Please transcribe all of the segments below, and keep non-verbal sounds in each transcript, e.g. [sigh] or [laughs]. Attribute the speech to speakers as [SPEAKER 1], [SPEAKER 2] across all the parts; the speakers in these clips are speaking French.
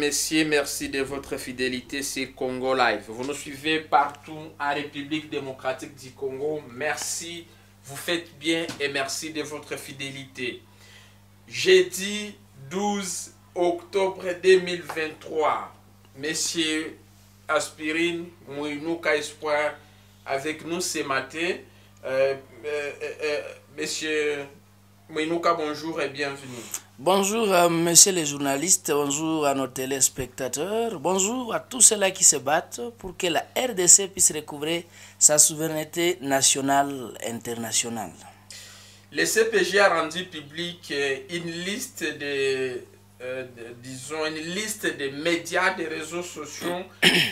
[SPEAKER 1] messieurs, merci de votre fidélité. C'est Congo Live. Vous nous suivez partout en République démocratique du Congo. Merci. Vous faites bien et merci de votre fidélité. Jeudi 12 octobre 2023, Messieurs, Aspirine Mouinouka Espoir avec nous ce matin. Euh, euh, euh, messieurs, Mouinouka, bonjour et bienvenue.
[SPEAKER 2] Bonjour à monsieur les journalistes, bonjour à nos téléspectateurs, bonjour à tous ceux-là qui se battent pour que la RDC puisse recouvrer sa souveraineté nationale et internationale.
[SPEAKER 1] Le CPG a rendu public euh, une liste euh, de, disons, une liste de médias, des réseaux sociaux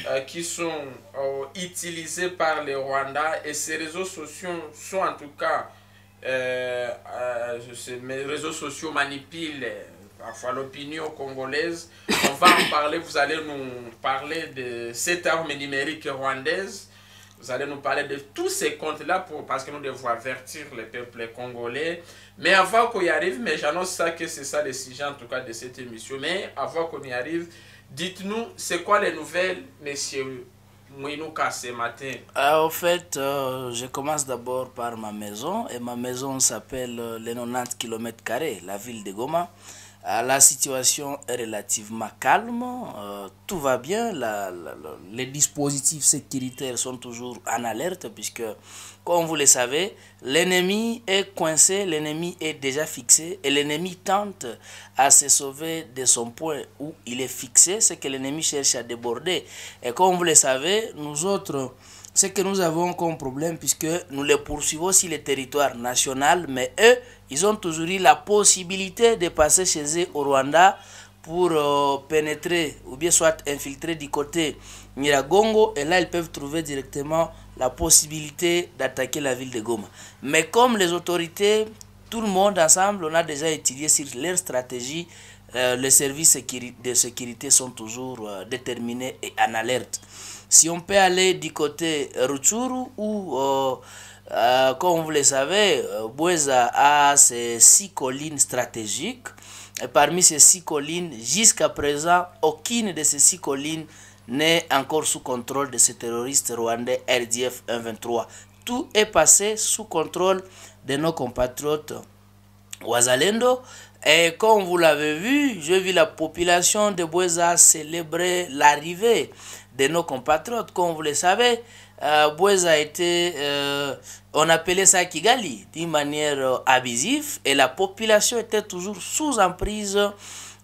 [SPEAKER 1] euh, qui sont utilisés par les Rwanda et ces réseaux sociaux sont en tout cas euh, euh mes réseaux sociaux manipulent euh, parfois l'opinion congolaise. On va en parler, vous allez nous parler de cette arme numérique rwandaise. Vous allez nous parler de tous ces comptes-là parce que nous devons avertir le peuple congolais. Mais avant qu'on y arrive, mais j'annonce ça que c'est ça le sujet en tout cas de cette émission. Mais avant qu'on y arrive, dites-nous c'est quoi les nouvelles, messieurs en
[SPEAKER 2] euh, fait, euh, je commence d'abord par ma maison. Et ma maison s'appelle euh, les 90 km, la ville de Goma. Euh, la situation est relativement calme, euh, tout va bien, les dispositifs sécuritaires sont toujours en alerte puisque, comme vous le savez, l'ennemi est coincé, l'ennemi est déjà fixé et l'ennemi tente à se sauver de son point où il est fixé, c'est que l'ennemi cherche à déborder. Et comme vous le savez, nous autres c'est que nous avons comme problème, puisque nous les poursuivons sur le territoire national, mais eux, ils ont toujours eu la possibilité de passer chez eux au Rwanda pour euh, pénétrer ou bien soit infiltrer du côté miragongo. et là ils peuvent trouver directement la possibilité d'attaquer la ville de Goma. Mais comme les autorités, tout le monde ensemble, on a déjà étudié sur leur stratégie euh, les services de sécurité sont toujours euh, déterminés et en alerte. Si on peut aller du côté Rutshuru ou euh, comme vous le savez, Bouéza a ses six collines stratégiques. Et parmi ces six collines, jusqu'à présent, aucune de ces six collines n'est encore sous contrôle de ces terroristes rwandais RDF 123. Tout est passé sous contrôle de nos compatriotes Wazalendo et comme vous l'avez vu, j'ai vu la population de Boisa célébrer l'arrivée de nos compatriotes. Comme vous le savez, euh, a était, euh, on appelait ça Kigali d'une manière euh, abusive et la population était toujours sous emprise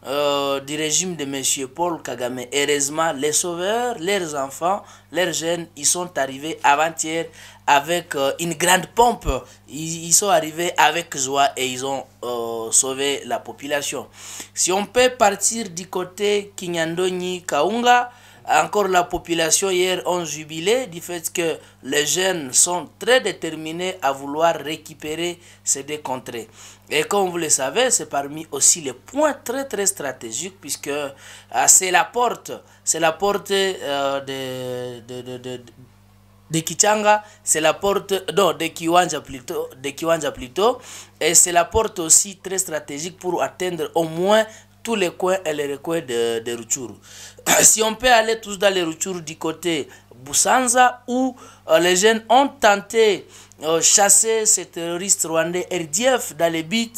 [SPEAKER 2] euh, du régime de M. Paul Kagame. Heureusement, les sauveurs, leurs enfants, leurs jeunes, ils sont arrivés avant-hier avec euh, une grande pompe. Ils, sont arrivés avec joie et ils ont euh, sauvé la population. Si on peut partir du côté Kinyandoni-Kaunga, encore la population hier ont jubilé du fait que les jeunes sont très déterminés à vouloir récupérer ces deux contrées. Et comme vous le savez, c'est parmi aussi les points très très stratégiques puisque euh, c'est la porte, c'est la porte euh, de, de, de, Kichanga, c'est la porte, non, de Kiwanja plutôt, de Kiwanja plutôt, et c'est la porte aussi très stratégique pour atteindre au moins tous les coins et les recoins de, de Ruchuru. [coughs] si on peut aller tous dans les retours du côté Boussanza, où euh, les jeunes ont tenté euh, chasser ces terroristes rwandais RDF dans les bits,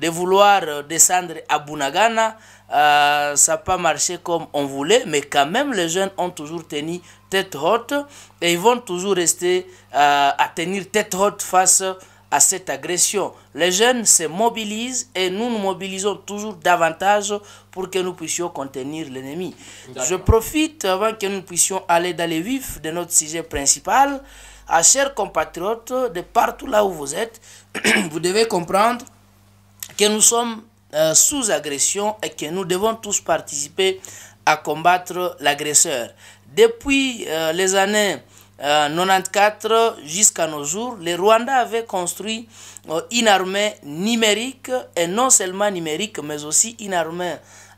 [SPEAKER 2] de vouloir euh, descendre à Bunagana. ça n'a pas marché comme on voulait, mais quand même, les jeunes ont toujours tenu tête haute et ils vont toujours rester à tenir tête haute face à cette agression. Les jeunes se mobilisent et nous nous mobilisons toujours davantage pour que nous puissions contenir l'ennemi. Je profite avant que nous puissions aller dans les vifs de notre sujet principal. À chers compatriotes, de partout là où vous êtes, [clears throat] vous devez comprendre que nous sommes euh, sous agression et que nous devons tous participer à combattre l'agresseur. Depuis euh, les années 94 euh, jusqu'à nos jours, le Rwanda avait construit euh, une armée numérique, et non seulement numérique, mais aussi une armée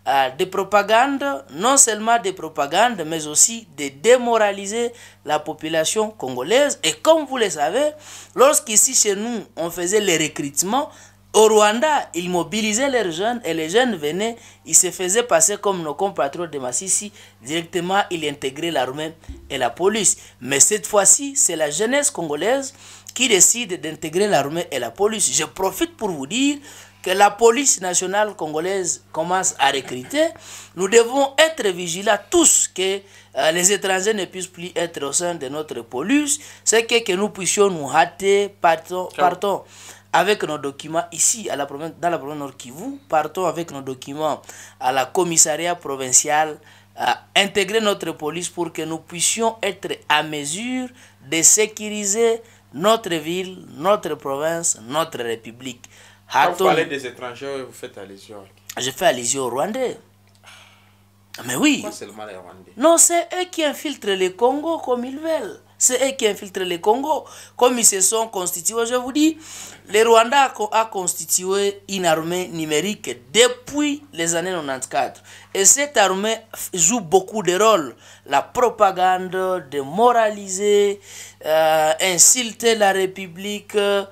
[SPEAKER 2] euh, de propagande, non seulement de propagande, mais aussi de démoraliser la population congolaise. Et comme vous le savez, lorsqu'ici chez nous, on faisait les recrutements, au Rwanda, ils mobilisaient leurs jeunes et les jeunes venaient, ils se faisaient passer comme nos compatriotes de Massissi. Directement, ils intégraient l'armée et la police. Mais cette fois-ci, c'est la jeunesse congolaise qui décide d'intégrer l'armée et la police. Je profite pour vous dire que la police nationale congolaise commence à recruter. Nous devons être vigilants tous que euh, les étrangers ne puissent plus être au sein de notre police. C'est que, que nous puissions nous hâter, partons. partons avec nos documents ici à la province, dans la province Nord Kivu. Partons avec nos documents à la commissariat provincial, à intégrer notre police pour que nous puissions être à mesure de sécuriser notre ville, notre province, notre république. vous parlez des
[SPEAKER 1] étrangers, vous faites allusion.
[SPEAKER 2] Je fais allusion aux Rwandais. Mais oui. Pourquoi seulement les Rwandais Non, c'est eux qui infiltrent le Congo comme ils veulent. C'est eux qui infiltrent le Congo. Comme ils se sont constitués, je vous dis, le Rwanda a constitué une armée numérique depuis les années 94. Et cette armée joue beaucoup de rôles. La propagande, démoraliser, euh, insulter la République, euh,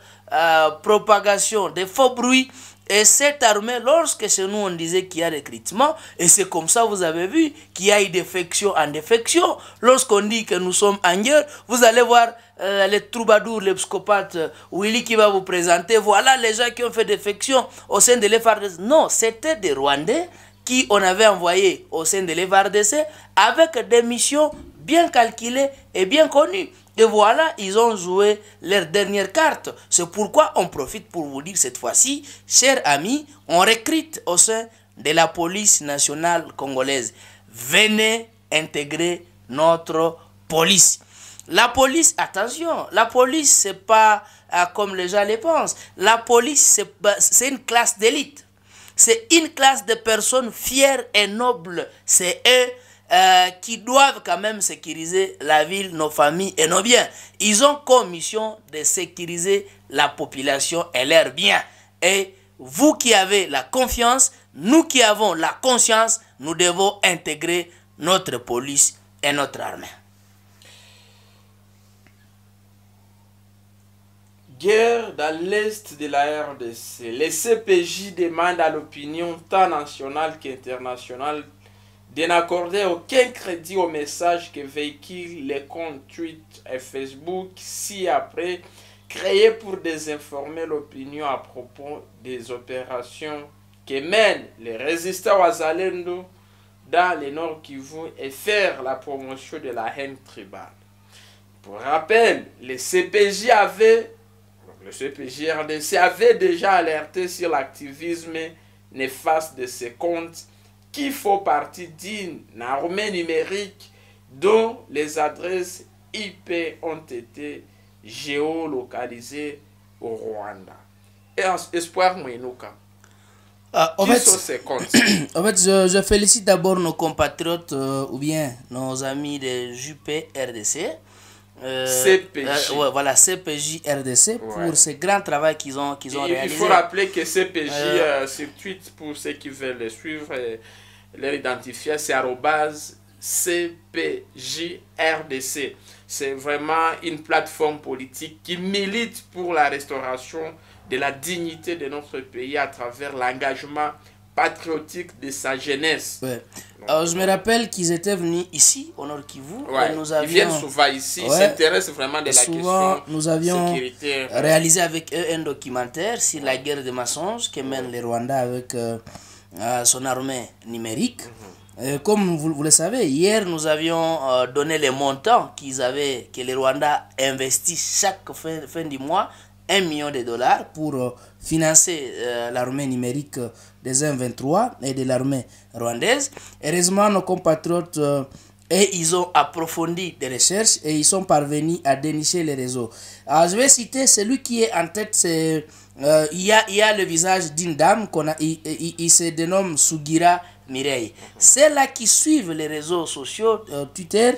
[SPEAKER 2] propagation des faux bruits et cette armée, lorsque chez nous on disait qu'il y a recrutement, et c'est comme ça, vous avez vu, qu'il y a défection en défection. Lorsqu'on dit que nous sommes en guerre, vous allez voir euh, les troubadours, les psychopathes, euh, Willy qui va vous présenter, voilà les gens qui ont fait défection au sein de l'EFARDC. Non, c'était des Rwandais qui on avait envoyé au sein de l'EFARDC avec des missions bien calculées et bien connues. Et voilà, ils ont joué leur dernière carte. C'est pourquoi on profite pour vous dire cette fois-ci, chers amis, on recrute au sein de la police nationale congolaise. Venez intégrer notre police. La police, attention, la police, c'est pas ah, comme les gens le pensent. La police, c'est une classe d'élite. C'est une classe de personnes fières et nobles. C'est eux euh, qui doivent quand même sécuriser la ville, nos familles et nos biens. Ils ont comme mission de sécuriser la population et leurs biens. Et vous qui avez la confiance, nous qui avons la conscience, nous devons intégrer notre police et notre armée. Guerre
[SPEAKER 1] dans l'est de la RDC. Les CPJ demandent à l'opinion tant nationale qu'internationale de n'accorder aucun crédit au message que véhiculent les comptes Twitter et Facebook si après créés pour désinformer l'opinion à propos des opérations que mènent les résistants Wazalendo dans le Nord Kivu et faire la promotion de la haine tribale. Pour rappel, CPJ avait, le CPJ avait déjà alerté sur l'activisme néfaste de ces comptes qui font partie d'une armée numérique dont les adresses IP ont été géolocalisées au
[SPEAKER 2] Rwanda.
[SPEAKER 1] Et en espoir Mouenouka.
[SPEAKER 2] Ah, en, fait, [clears throat] en fait, je, je félicite d'abord nos compatriotes euh, ou bien nos amis de JP RDC CPJRDC euh, euh, voilà, RDC pour ce grand travail qu'ils ont, qu'ils ont réalisé. Il faut rappeler que CPJ C'est euh,
[SPEAKER 1] sur Twitter, pour ceux qui veulent les suivre et les identifier, c'est CPJ C'est vraiment une plateforme politique qui milite pour la restauration de la dignité de notre pays à travers l'engagement patriotique de sa jeunesse.
[SPEAKER 2] Ouais. je me rappelle qu'ils étaient venus ici, au Nord Kivu. Ouais. Nous avions... Ils viennent souvent ici, vraiment de la question nous avions hein. réalisé avec eux un documentaire sur la guerre des maçons que mène les rwandais avec euh, euh, son armée numérique. Mhm. Euh, comme vous, le savez, hier nous avions donné les montants qu'ils avaient, que les Rwanda investissent chaque fin, fin du mois 1 million de dollars pour euh, financer euh, l'armée numérique euh, des M23 et de l'armée rwandaise. Heureusement, nos compatriotes et ils ont approfondi des recherches et ils sont parvenus à dénicher les réseaux. Ah, je vais citer celui qui est en tête, c'est il, y a, il y a le visage d'une dame qu'on a, il, se dénomme Sugira Mireille. C'est là qui suivent les réseaux sociaux Twitter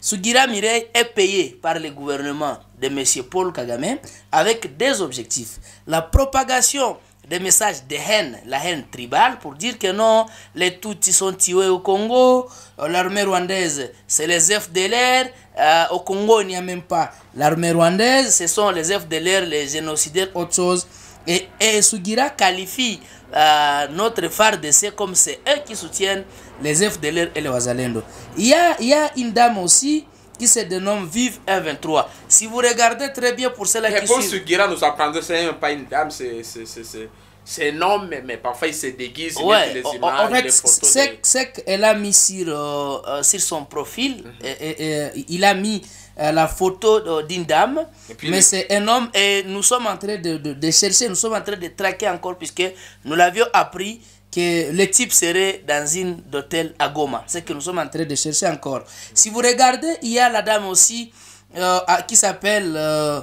[SPEAKER 2] Sugira Mireille est payé par le gouvernement de M. Paul Kagame avec des objectifs. La propagation des messages de haine, la haine tribale, pour dire que non, les Tutsis sont tués au Congo, euh, l'armée rwandaise, c'est les de l'air euh, au Congo, il n'y a même pas l'armée rwandaise, ce sont les l'air les génocidaires, autre chose. Et, Sugira qualifie euh, notre phare de comme c'est eux qui soutiennent les œufs de l'air et les Wazalendo. Il y a, il y a une dame aussi qui se dénomme Vive 1.23. Si vous regardez très bien pour cela qui suivent... Réponse Guira nous apprendre ce
[SPEAKER 1] n'est pas une dame, c'est un homme, mais, parfois il se déguise, il ouais, les images, en fait,
[SPEAKER 2] C'est qu'elle a mis sur, euh, euh, sur son profil, mhm. et, il a mis euh, la photo d'une dame, mais c'est un homme, et nous sommes en train de, de chercher, nous sommes en train de traquer encore, puisque nous l'avions appris que le type serait dans une d'hôtel à Goma. C'est ce que nous sommes en train de chercher encore. Si vous regardez, il y a la dame aussi euh, qui s'appelle euh,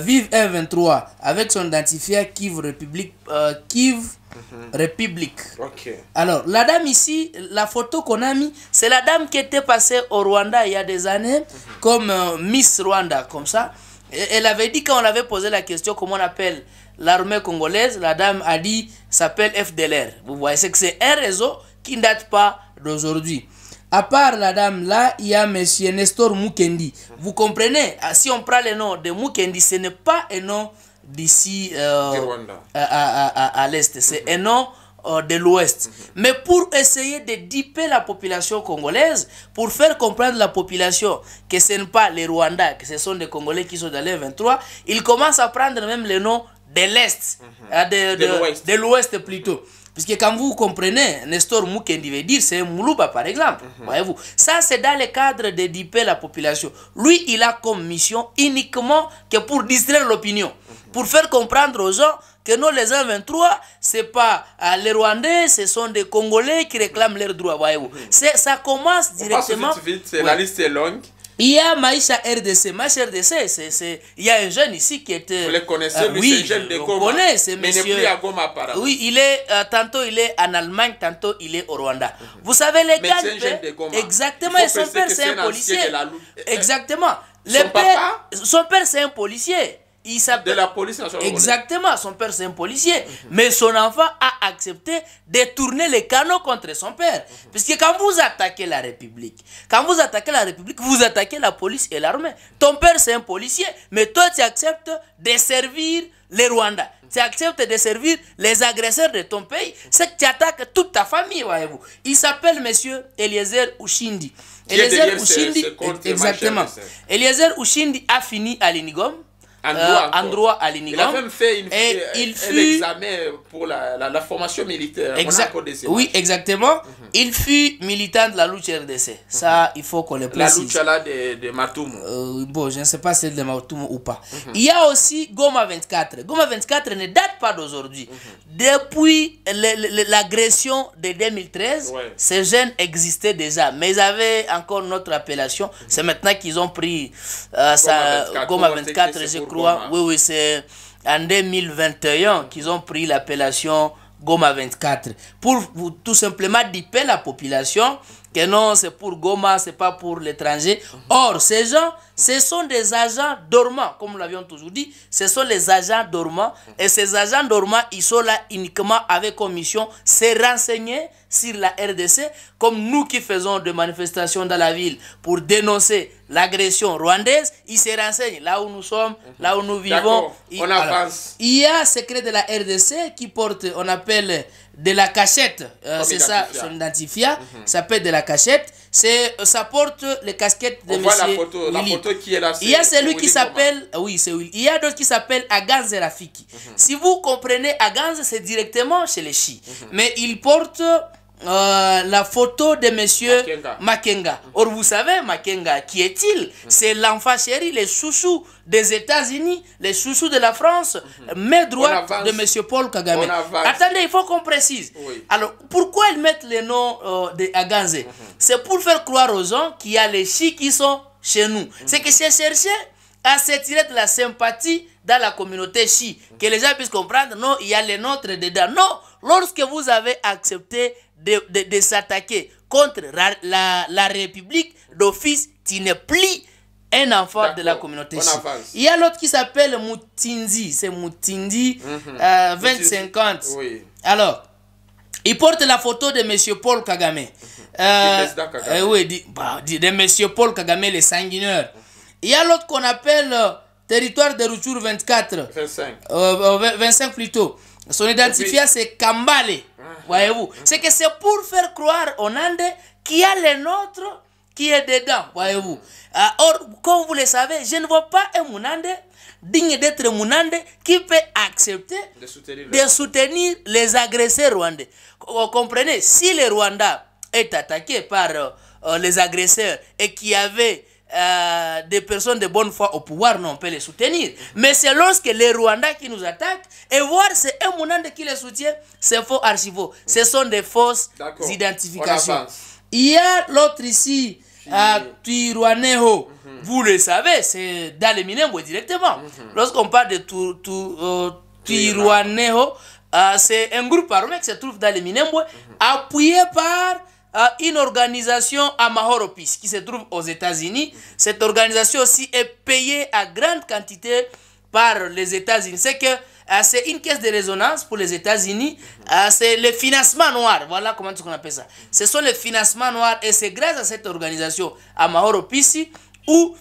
[SPEAKER 2] Vive R23 avec son identifiant Kiv République. Euh, mhm. Alors, la dame ici, la photo qu'on a mis, c'est la dame qui était passée au Rwanda il y a des années mhm. comme euh, Miss Rwanda, comme ça. elle avait dit quand on avait posé la question comment on appelle l'armée congolaise, la dame a dit, s'appelle FDLR. Vous voyez, c'est que c'est un réseau qui ne date pas d'aujourd'hui. À part la dame là, il y a monsieur Nestor Mukendi. Vous comprenez, ah, si on prend le nom de Mukendi, ce n'est pas un nom d'ici euh, à, à, à, l'Est, c'est un nom euh, de l'Ouest. Mm-hmm. Mais pour essayer de diper la population congolaise, pour faire comprendre la population que ce n'est pas les Rwandais, que ce sont des Congolais qui sont dans 23, ils commencent à prendre même le nom de l'Est, mhm. ah, de, de, de l'Ouest plutôt. Puisque quand vous comprenez, Nestor Mukendi veut dire c'est Moulouba par exemple. Mhm. Voyez-vous, ça c'est dans le cadre d'édiper la population. Lui, il a comme mission uniquement que pour distraire l'opinion, mhm. pour faire comprendre aux gens que nous, les 1-23, c'est pas ah, les Rwandais, ce sont des Congolais qui réclament leurs droits. Voyez-vous, ça commence directement. la liste est longue. Il y a Maïcha RDC. RDC, c'est, il y a un jeune ici qui était. Euh, Vous le connaissez, euh, oui, jeune de Goma. monsieur. Mais il plus à Goma, oui, il est, euh, tantôt il est en Allemagne, tantôt il est au Rwanda. Vous savez, les gars. C'est un jeune de ben, Goma. Exactement, et son père, c'est un policier. Exactement. Son, père, son père, c'est un policier il s'appelle. De la police nationale. Exactement. Son père, c'est un policier. Mais son enfant a accepté de tourner les canaux contre son père. Parce que quand vous attaquez la République, quand vous attaquez la République, vous attaquez la police et l'armée. Ton père, c'est un policier. Mais toi, tu acceptes de servir les Rwandais. Tu acceptes de servir les agresseurs de ton pays. C'est que tu attaques toute ta famille, voyez-vous. Il s'appelle monsieur Eliezer Ushindi. Eliezer Ushindi, exactement. Eliezer Ushindi a fini à l'Inigom. Androa, droit à Il a même fait et il un examen pour la, la, formation militaire. Oui, exactement. Mhm. Il fut militant de la lutte RDC. Ça, mhm. il faut qu'on le précise. La lutte là de, de Matoum. Euh, bon, je ne sais pas si c'est de Matoum ou pas. Mhm. Il y a aussi Goma 24. Goma 24 ne date pas d'aujourd'hui. Depuis l'agression de 2013, ces jeunes existaient déjà. Mais ils avaient encore notre appellation. C'est maintenant qu'ils ont pris euh, ça, Goma 24 oui, oui, c'est en 2021 qu'ils ont pris l'appellation Goma 24 pour tout simplement diper la population que non, c'est pour Goma, c'est pas pour l'étranger. Or, ces gens, ce sont des agents dormants, comme nous l'avions toujours dit, ce sont les agents dormants. Et ces agents dormants, ils sont là uniquement avec commission, mission, se renseigner sur la RDC, comme nous qui faisons des manifestations dans la ville pour dénoncer l'agression rwandaise, ils se renseignent là où nous sommes, là où nous vivons. On il y a secret de la RDC qui porte, on appelle de la cachette, euh, c'est ça son identifiant, mhm. ça peut de la cachette, c'est euh, ça porte les casquettes de On voit la photo,
[SPEAKER 1] la qui Il y a celui qui s'appelle
[SPEAKER 2] euh, oui, c'est Il y a d'autres qui s'appellent Aganze Rafiki. Mhm. Si vous comprenez aganze c'est directement chez les Chi, mhm. mais il porte euh, la photo de monsieur Makenga. Or, vous savez, Makenga, qui est-il mm-hmm. C'est l'enfant chéri, les chouchous des États-Unis, les chouchous de la France, mm-hmm. mais droit de monsieur Paul Kagame. Attendez, il faut qu'on précise. Alors, pourquoi ils mettent les noms euh, de Aganze mm-hmm. C'est pour faire croire aux gens qu'il y a les chi qui sont chez nous. C'est que c'est chercher à s'étirer de la sympathie dans la communauté chi. Que les gens puissent comprendre, non, il y a les nôtres dedans. Non, lorsque vous avez accepté de, s'attaquer contre la, République, d'office, tu plus un enfant de la communauté. Il y a l'autre qui s'appelle Moutindi, c'est Moutindi, mm euh, Alors, il porte la photo de M. Paul Kagame. Mhm. Euh, euh, oui, bah, de, M. Paul Kagame, les sanguineurs. Il y a l'autre qu'on appelle territoire de Routure 24. 25. 25 plutôt. Son identifiant, c'est Kambale. Ah. Voyez-vous C'est que c'est pour faire croire au Nande qu'il y a le nôtre qui est dedans. Voyez-vous ah, Or, comme vous le savez, je ne vois pas un Nande digne d'être Nande qui peut accepter de soutenir, les agresseurs rwandais. Vous comprenez Si le Rwanda est attaqué par euh, euh, les agresseurs et qu'il y avait euh, des personnes de bonne foi au pouvoir, non, on peut les soutenir. Mais c'est lorsque les Rwandais qui nous attaquent, et voir c'est un de qui les soutient, c'est faux archivaux. Ce sont des fausses identifications. Il y a l'autre ici, à mhm. Vous le savez, c'est dans les Minembo directement. Mhm. Lorsqu'on parle de tout euh, euh, c'est un groupe armé qui se trouve dans les Minembo, mhm. appuyé par une organisation Amahoropis qui se trouve aux États-Unis. Cette organisation aussi est payée à grande quantité par les États-Unis. C'est que euh, c'est une caisse de résonance pour les États-Unis. Euh, c'est le financement noir. Voilà comment on appelle ça. Ce sont les financements noirs et c'est grâce à cette organisation Amahoropis où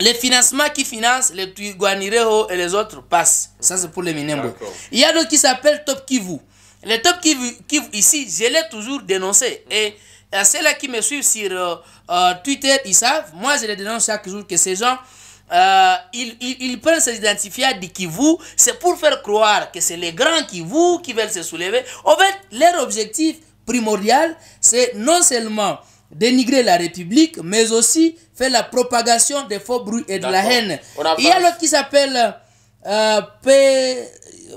[SPEAKER 2] les financements qui financent les Guanirejo et les autres passent. Ça, c'est pour les Minembo. Il y a d'autres qui s'appellent Top Kivu. Le top qui, qui ici, je l'ai toujours dénoncé. Et ceux-là qui me suivent sur euh, euh, Twitter, ils savent, moi je les dénonce chaque jour que ces gens, euh, ils, ils, ils, prennent ces identifiants de c'est pour faire croire que c'est les grands Kivu qui veulent se soulever. En fait, leur objectif primordial, c'est non seulement dénigrer la République, mais aussi faire la propagation des faux bruits et de la haine. Il y a l'autre qui s'appelle... Païsiré. Euh,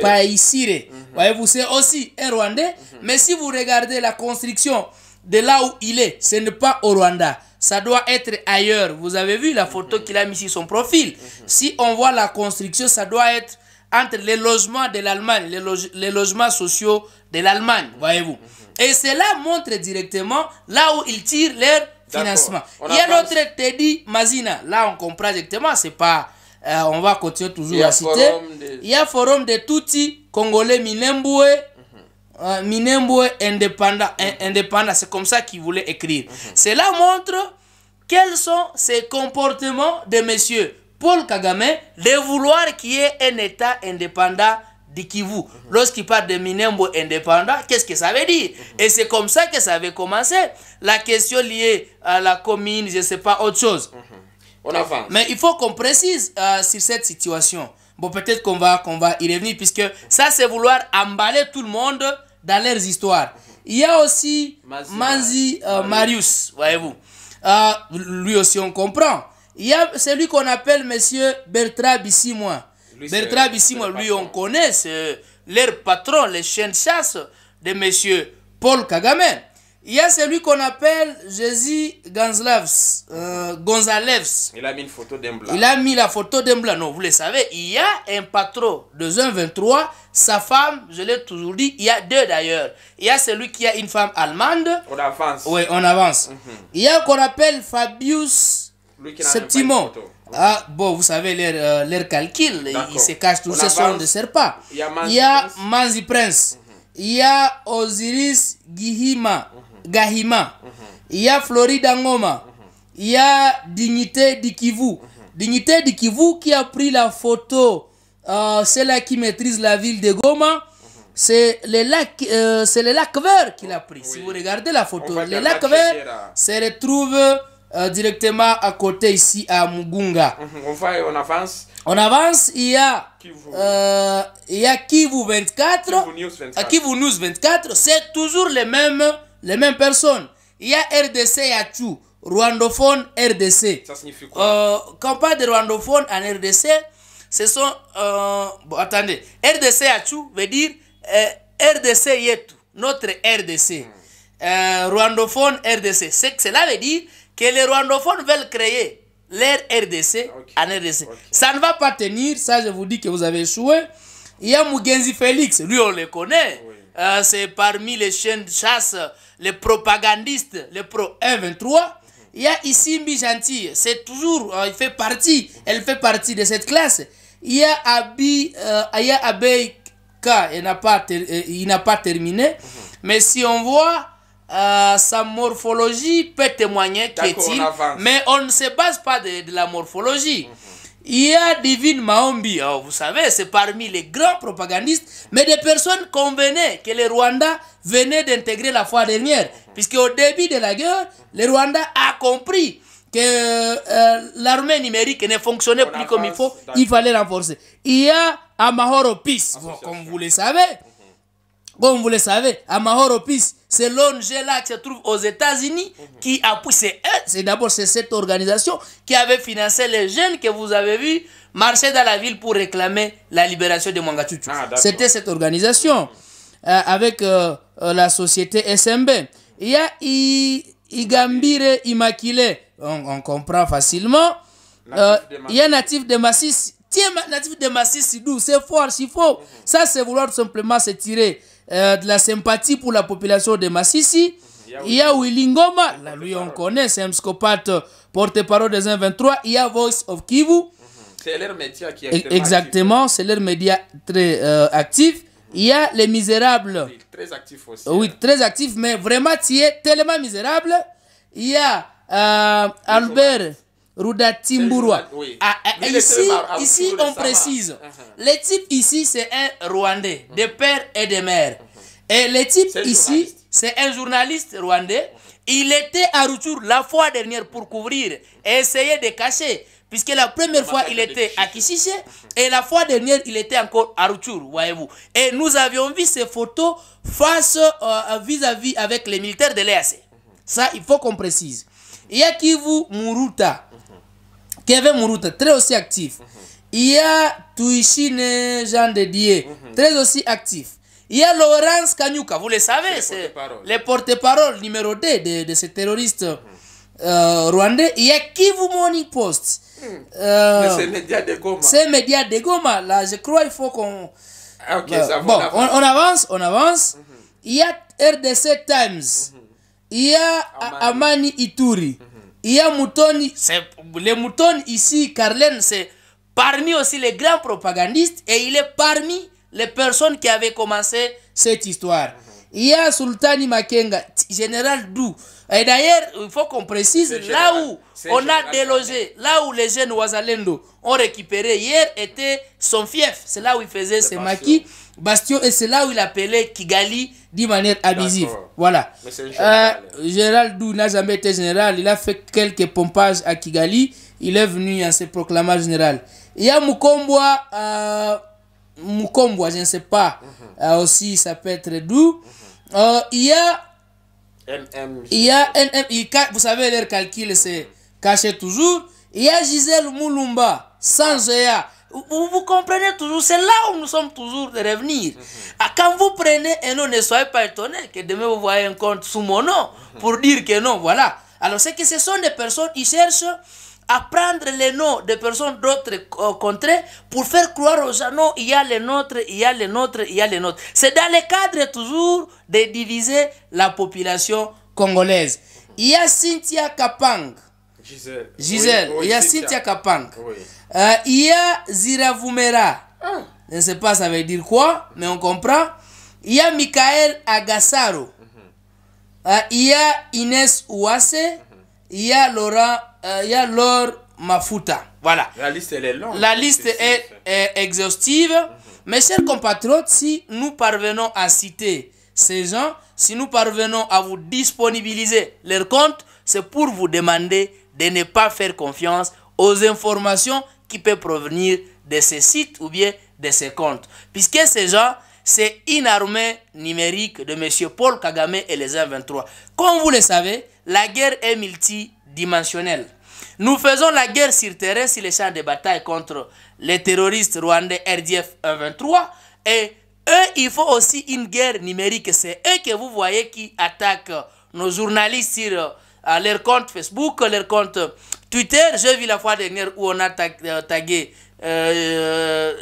[SPEAKER 2] pe, Voyez, mhm. vous c'est aussi un Rwandais. Mhm. Mais si vous regardez la construction de là où il est, ce n'est pas au Rwanda. Ça doit être ailleurs. Vous avez vu la photo mhm. qu'il a mis sur son profil. Si on voit la construction, ça doit être entre les logements de l'Allemagne, les, logements sociaux de l'Allemagne, voyez-vous. Et cela montre directement là où ils tirent leur financement. Il y a notre Teddy Mazina. Là, on comprend directement, c'est pas euh, on va continuer toujours à citer. Il y a forum de Tutsi, Congolais, Minembwe, mhm. euh, indépendant. indépendant. C'est comme ça qu'il voulait écrire. Mhm. Cela montre quels sont ces comportements de monsieur Paul Kagame de vouloir qu'il y ait un État indépendant du Kivu. Mhm. Lorsqu'il parle de Minembwe indépendant, qu'est-ce que ça veut dire Et c'est comme ça que ça avait commencé. La question liée à la commune, je ne sais pas, autre chose. Ah, mais il faut qu'on précise euh, sur cette situation. Bon, peut-être qu'on va, qu'on va y revenir, puisque ça, c'est vouloir emballer tout le monde dans leurs histoires. Il y a aussi Manzi euh, Marius, voyez-vous. Euh, lui aussi, on comprend. Il y a celui qu'on appelle Monsieur Bertrand Bissimois. Bertrand Bissimois, lui, on connaît, c'est leur patron, les chaînes chasse de Monsieur Paul Kagame. Il y a celui qu'on appelle Jésus Gonzalez. Euh, Gonzalez. Il a mis une photo d'un blanc. Il a mis la photo d'un blanc. Non, vous le savez, il y a un patron de 1,23. Sa femme, je l'ai toujours dit, il y a deux d'ailleurs. Il y a celui qui a une femme allemande. On avance. Oui, on avance. Mhm. Il y a qu'on appelle Fabius Septimo. Ah, bon, vous savez, l'air euh, calcul, il se cache tous, ce sont des serpents. Il y a Manzi Prince. Mhm. Il y a Osiris Gihima. Mhm. Gahima, il y a Florida Ngoma, il y a Dignité du Kivu. Dignité du Kivu qui a pris la photo, euh, c'est là qui maîtrise la ville de Goma. C'est le lac, euh, c'est le lac vert qu'il a pris. Si vous regardez la photo, le lac vert se retrouve euh, directement à côté ici à Mugunga.
[SPEAKER 1] Mhm. On on avance.
[SPEAKER 2] On avance, il y a Kivu, il Kivu 24, Kivu News 24. Kivu 24, c'est toujours les mêmes les mêmes personnes. Il y a RDC, à Rwandophone, RDC. Ça signifie quoi euh, Quand on parle de rwandophone en RDC, ce sont... Euh, attendez. RDC tout veut dire euh, RDC Yetu, notre RDC. Hmm. Euh, rwandophone, RDC. Cela veut dire que les rwandophones veulent créer leur RDC ah, en RDC. Ça ne va pas tenir, ça je vous dis que vous avez échoué. Il y a Mugenzi Félix, lui on le connaît. C'est parmi les chaînes de chasse les propagandistes, les pro 1.23, 23 il y a Isimbi Gentil, c'est toujours, euh, il fait partie, elle fait partie de cette classe. Il y a Abi, euh, il y il n'a pas, euh, il n'a pas terminé. Mais si on voit, sa morphologie peut témoigner qu'est-il. Mais on ne se base pas de, la morphologie. Il y a divine Maombi, oh, vous savez, c'est parmi les grands propagandistes, mais des personnes convenaient que les Rwanda venait d'intégrer la fois dernière, puisque au début de la guerre, les Rwanda a compris que euh, l'armée numérique ne fonctionnait plus comme il faut, il fallait renforcer. Il y a Amahoro Peace, comme vous le savez, comme vous le savez, Amahoro Peace, c'est l'ONG-là qui se trouve aux États-Unis qui poussé hein, C'est d'abord c'est cette organisation qui avait financé les jeunes que vous avez vus marcher dans la ville pour réclamer la libération de Mwanga ah, C'était cette organisation euh, avec euh, euh, la société SMB. Il y a Igambire Immaculé, on, comprend facilement. il y a natif de Massis. Tiens, natif de Massis, c'est c'est fort, c'est faux. Mhm. Ça, c'est vouloir simplement se tirer. Euh, de la sympathie pour la population de Massissi. y Willingoma, là lui on connaît, c'est un psychopathe euh, porte-parole des 1-23. Il y a Voice of Kivu. Mhm.
[SPEAKER 1] C'est leur média qui est Exactement,
[SPEAKER 2] c'est leur média très euh, actif. Il y a les misérables. Oui,
[SPEAKER 1] très actifs aussi.
[SPEAKER 2] Oui, hein. très actif, mais vraiment, tu es tellement misérable. Il y a Albert Ruda Timburwa. Ah, ah, ici, ici on précise. Uh-huh. Le type ici, c'est un Rwandais, uh-huh. de père et de mère. Uh-huh. Et le type ici, c'est un journaliste rwandais. Il était à Routour la fois dernière pour couvrir et essayer de cacher. Puisque la première fois, il était à Kishiche et la fois dernière, il était encore à Routour. voyez-vous. Et nous avions vu ces photos face euh, vis-à-vis avec les militaires de l'EAC. Ça, il faut qu'on précise. Yakivu Muruta, Kevin Muruta, très aussi actif. Mhm. Il y a Tuishine Jean de mhm. très aussi actif. Il y a Laurence Kanyuka, vous le savez, c'est le porte-parole numéro 2 de, de ce terroriste mhm. euh, rwandais. Il y a Kivu Morning Post. Hmm. Euh, c'est Média de Goma. C'est Média de Goma. Là, je crois qu'il faut qu'on... Ah,
[SPEAKER 1] bah, bon, on,
[SPEAKER 2] avance, on avance. Il y a RDC Times. Il y a Amani Ituri. Il y a Mouton, les moutons ici, Carlen, c'est parmi aussi les grands propagandistes et il est parmi les personnes qui avaient commencé cette histoire. Il y a Sultani Makenga général Dou. Et d'ailleurs, il faut qu'on précise, là où on a délogé, là où les jeunes Ouazalendo ont récupéré hier, était son fief. C'est là où il faisait ses maquis, bastion, et c'est là où il appelait Kigali d'une manière abusive. Voilà. Général. Euh, Dou n'a jamais été général. Il a fait quelques pompages à Kigali. Il est venu à se proclamer général. Il y a Mukombwa, euh, je ne sais pas. Mhm. Euh, aussi, ça peut être Dou. Euh, il y a
[SPEAKER 1] il y
[SPEAKER 2] a NM. Vous savez, leur calcul, c'est caché toujours. Il y a Gisèle Moulumba, sans EA. Vous, comprenez toujours, c'est là où nous sommes toujours de revenir. Mhm. Ah, quand vous prenez un nom, ne soyez pas étonné que demain vous voyez un compte sous mon nom mhm. pour dire que non, voilà. Alors c'est que ce sont des personnes, qui cherchent à prendre les noms de personnes d'autres euh, contrées pour faire croire aux gens, non, il y a les nôtres, il y a les nôtres, il y a les nôtres. C'est dans le cadre toujours de diviser la population congolaise. Il y a Cynthia Kapang.
[SPEAKER 1] Gisèle. Gisèle. il y a Cynthia,
[SPEAKER 2] Kapang. Euh, il y a Ziravumera. Ah. Je ne sais pas ça veut dire quoi, mais on comprend. Il y a Michael Agassaro. Mhm. Euh, il y a Inès Ouassé. Mhm. Il y a Laurent euh, il y a Mafuta. Voilà. La liste, est longue. La liste est, exhaustive. Mhm. Mes chers compatriotes, si nous parvenons à citer ces gens, si nous parvenons à vous disponibiliser leurs comptes, c'est pour vous demander de ne pas faire confiance aux informations qui peuvent provenir de ces sites ou bien de ces comptes. Puisque ces gens, c'est une armée numérique de M. Paul Kagame et les 1-23. Comme vous le savez, la guerre est multi dimensionnelle. Nous faisons la guerre sur terrain sur les champs de bataille contre les terroristes rwandais RDF 123 et eux, il faut aussi une guerre numérique. C'est eux que vous voyez qui attaquent nos journalistes sur euh, leur compte Facebook, leur compte Twitter. J'ai vu la fois dernière où on a euh, tagué euh,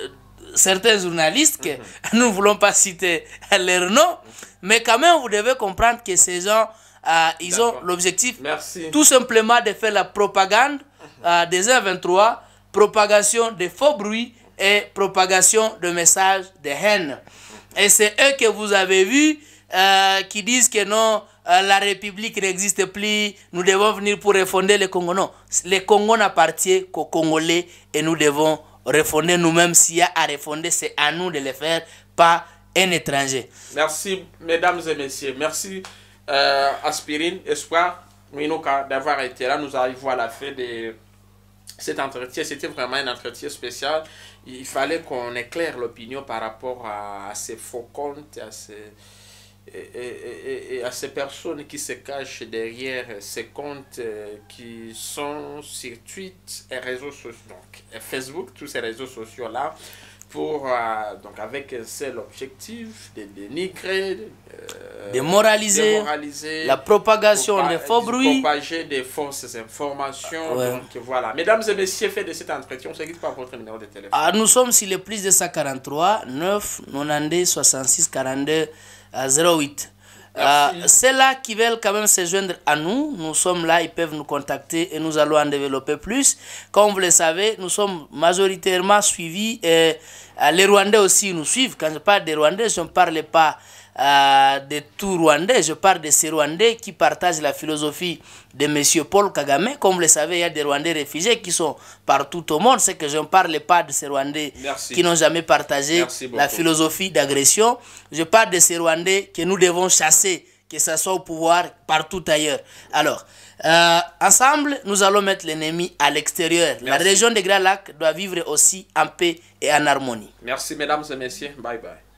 [SPEAKER 2] certains journalistes, que mhm. [laughs] nous ne voulons pas citer leur nom, mais quand même, vous devez comprendre que ces gens euh, ils ont l'objectif tout simplement de faire la propagande uh-huh. euh, des 23 propagation de faux bruits et propagation de messages de haine. Et c'est eux que vous avez vu euh, qui disent que non, euh, la République n'existe plus, nous devons venir pour refonder le Congo. Non, le Congo n'appartient qu'aux Congolais et nous devons refonder nous-mêmes. S'il y a à refonder, c'est à nous de le faire, pas un étranger.
[SPEAKER 1] Merci, mesdames et messieurs. Merci. Euh, aspirine, Espoir, Minoka, d'avoir été là. Nous arrivons à la fin de cet entretien. C'était vraiment un entretien spécial. Il fallait qu'on éclaire l'opinion par rapport à, ces faux comptes, à ces, et, à ces personnes qui se cachent derrière ces comptes euh, qui sont sur Twitter et réseaux sociaux, Facebook, tous ces réseaux sociaux-là pour, euh, donc avec seul objectif de dénigrer, euh, de moraliser, démoraliser, la propagation des faux bruits, propager des fausses informations. Donc voilà. Mesdames et messieurs, faites de cette entretien, on pas par votre numéro de téléphone. Ah, nous
[SPEAKER 2] sommes sur le plus de 143 9 92 66 42 08. Euh, là qui veulent quand même se joindre à nous, nous sommes là, ils peuvent nous contacter et nous allons en développer plus. Comme vous le savez, nous sommes majoritairement suivis. Et, euh, les Rwandais aussi nous suivent. Quand je parle des Rwandais, je ne parle pas de euh, de tout Rwandais. Je parle de ces Rwandais qui partagent la philosophie de M. Paul Kagame. Comme vous le savez, il y a des Rwandais réfugiés qui sont partout au monde. C'est que je ne parle pas de ces Rwandais qui n'ont jamais partagé la philosophie d'agression. Je parle de ces Rwandais que nous devons chasser, que ce soit au pouvoir, partout ailleurs. Alors, euh, ensemble, nous allons mettre l'ennemi à l'extérieur. La région des Grands Lacs doit vivre aussi en paix et en harmonie.
[SPEAKER 1] Merci, mesdames et messieurs. Bye bye.